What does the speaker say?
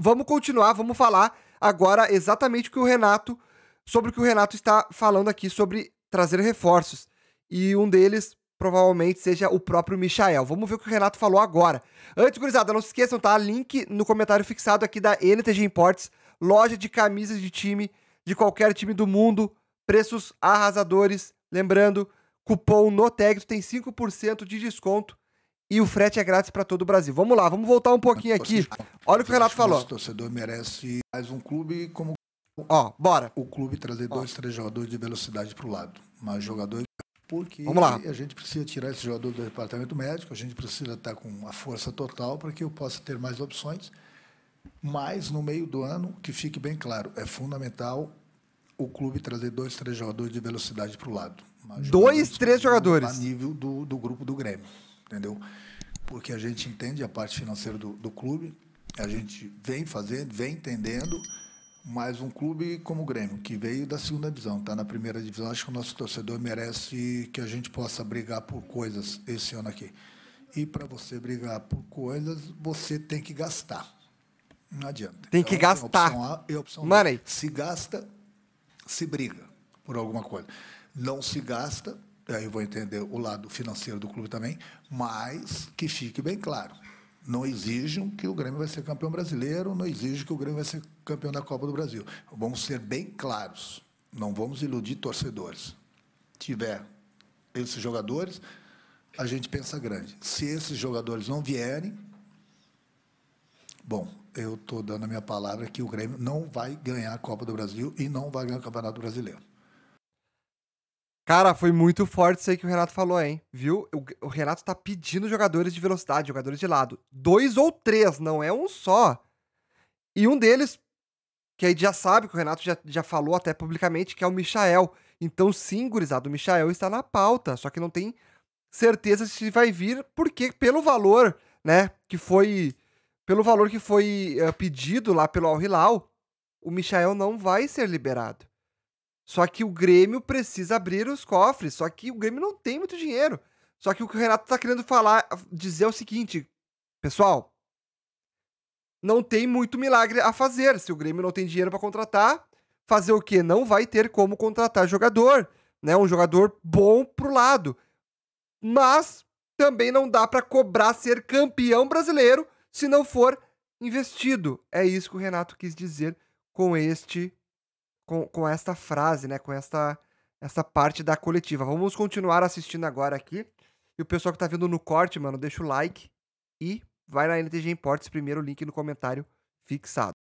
vamos continuar, vamos falar agora exatamente o que o Renato sobre o que o Renato está falando aqui sobre trazer reforços. E um deles provavelmente seja o próprio Michael. Vamos ver o que o Renato falou agora. Antes, gurizada, não se esqueçam, tá? Link no comentário fixado aqui da NTG Imports, loja de camisas de time de qualquer time do mundo, preços arrasadores. Lembrando, cupom no tag tem 5% de desconto e o frete é grátis para todo o Brasil. Vamos lá, vamos voltar um pouquinho aqui. Olha o que o Renato falou. O torcedor merece mais um clube como. Ó, bora. O clube trazer dois, três jogadores de velocidade para o lado. mais jogador. Porque vamos lá. a gente precisa tirar esse jogador do departamento médico, a gente precisa estar com a força total para que eu possa ter mais opções. Mas no meio do ano, que fique bem claro, é fundamental o clube trazer dois, três jogadores de velocidade para o lado. Dois, três jogadores. A nível do, do grupo do Grêmio entendeu? Porque a gente entende a parte financeira do, do clube, a gente vem fazendo, vem entendendo, mas um clube como o Grêmio, que veio da segunda divisão, está na primeira divisão, acho que o nosso torcedor merece que a gente possa brigar por coisas esse ano aqui. E para você brigar por coisas, você tem que gastar. Não adianta. Tem então, que gastar. Tem opção A e opção Money. B. Se gasta, se briga por alguma coisa. Não se gasta, aí é, eu vou entender o lado financeiro do clube também, mas que fique bem claro. Não exijam que o Grêmio vai ser campeão brasileiro, não exijam que o Grêmio vai ser campeão da Copa do Brasil. Vamos ser bem claros, não vamos iludir torcedores. Tiver esses jogadores, a gente pensa grande. Se esses jogadores não vierem, bom, eu estou dando a minha palavra que o Grêmio não vai ganhar a Copa do Brasil e não vai ganhar o Campeonato Brasileiro. Cara, foi muito forte isso aí que o Renato falou, hein? Viu? O, o Renato tá pedindo jogadores de velocidade, jogadores de lado. Dois ou três, não é um só. E um deles, que aí já sabe, que o Renato já, já falou até publicamente, que é o Michael. Então, sim, gurizado, o Michael está na pauta, só que não tem certeza se vai vir, porque pelo valor, né, que foi... Pelo valor que foi uh, pedido lá pelo Al-Hilal, o Michael não vai ser liberado. Só que o Grêmio precisa abrir os cofres, só que o Grêmio não tem muito dinheiro. Só que o que o Renato tá querendo falar, ah, dizer é o seguinte, pessoal, não tem muito milagre a fazer. Se o Grêmio não tem dinheiro para contratar, fazer o quê? Não vai ter como contratar jogador, né? Um jogador bom pro lado. Mas também não dá para cobrar ser campeão brasileiro se não for investido. É isso que o Renato quis dizer com este com, com esta frase, né? Com esta, essa parte da coletiva. Vamos continuar assistindo agora aqui. E o pessoal que tá vendo no corte, mano, deixa o like e vai na NTG Importes, primeiro link no comentário fixado.